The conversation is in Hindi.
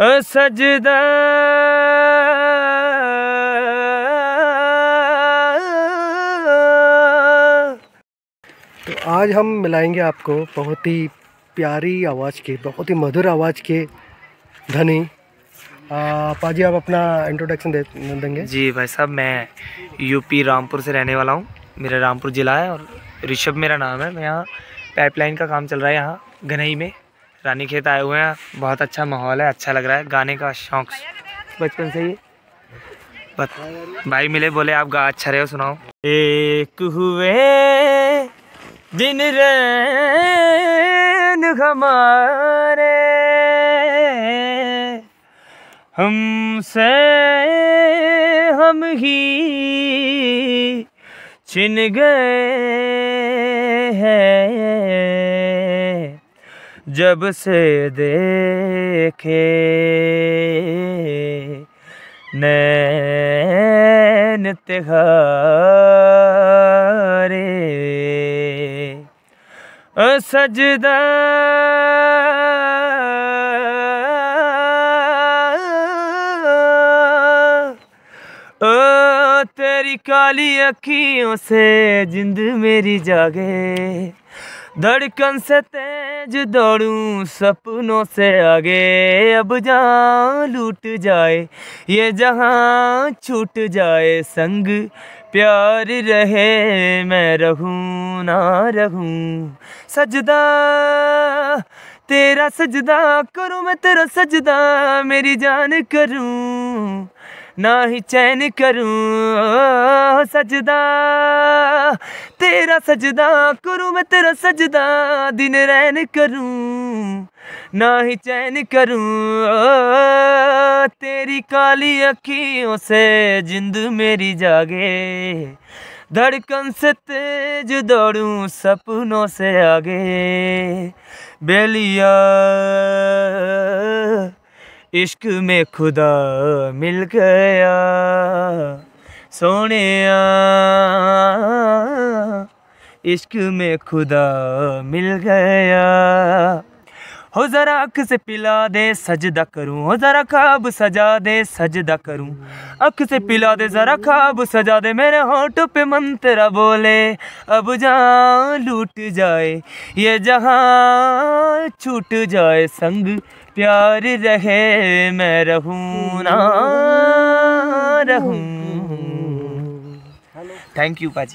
सजदा तो आज हम मिलाएंगे आपको बहुत ही प्यारी आवाज़ के बहुत ही मधुर आवाज़ के धनी पाजी आप अपना इंट्रोडक्शन दे देंगे जी भाई साहब मैं यूपी रामपुर से रहने वाला हूँ मेरा रामपुर ज़िला है और ऋषभ मेरा नाम है मैं यहाँ पाइपलाइन का काम चल रहा है यहाँ घनई में रानी खेत आए हुए हैं बहुत अच्छा माहौल है अच्छा लग रहा है गाने का शौक बचपन से ही भाई मिले बोले आप गा अच्छा रहे हो सुनाओ एक हुए दिन हमारे हमसे हम ही छिन गए हैं जब से देखे नैन तिहारे सजदा ओ तेरी काली अखियों से जिंद मेरी जागे धड़कन से तेज दौड़ू सपनों से आगे अब जहाँ लूट जाए ये जहाँ छूट जाए संग प्यार रहे मैं रहूँ ना रहूँ सजदा तेरा सजदा करूँ मैं तेरा सजदा मेरी जान करूँ ना ही चैन करूँ सजदा तेरा सजदा करूँ मैं तेरा सजदा दिन रैन करूँ ना ही चैन करूँ तेरी काली अखियों से जिंद मेरी जागे धड़कन से तेज दौड़ूं सपनों से आगे बेलिया इश्क में खुदा मिल गया सोने इश्क में खुदा मिल गया हो ज़रा अख से पिला दे सजदा करूं हो ज़रा खाब सजा दे सजदा करूं अख से पिला दे ज़रा खाब सजा दे मेरे होंठ पे मंत्रा बोले अब जहाँ लूट जाए ये जहाँ छूट जाए संग प्यार रहे मैं रहूँ ना रहूँ थैंक यू पाजी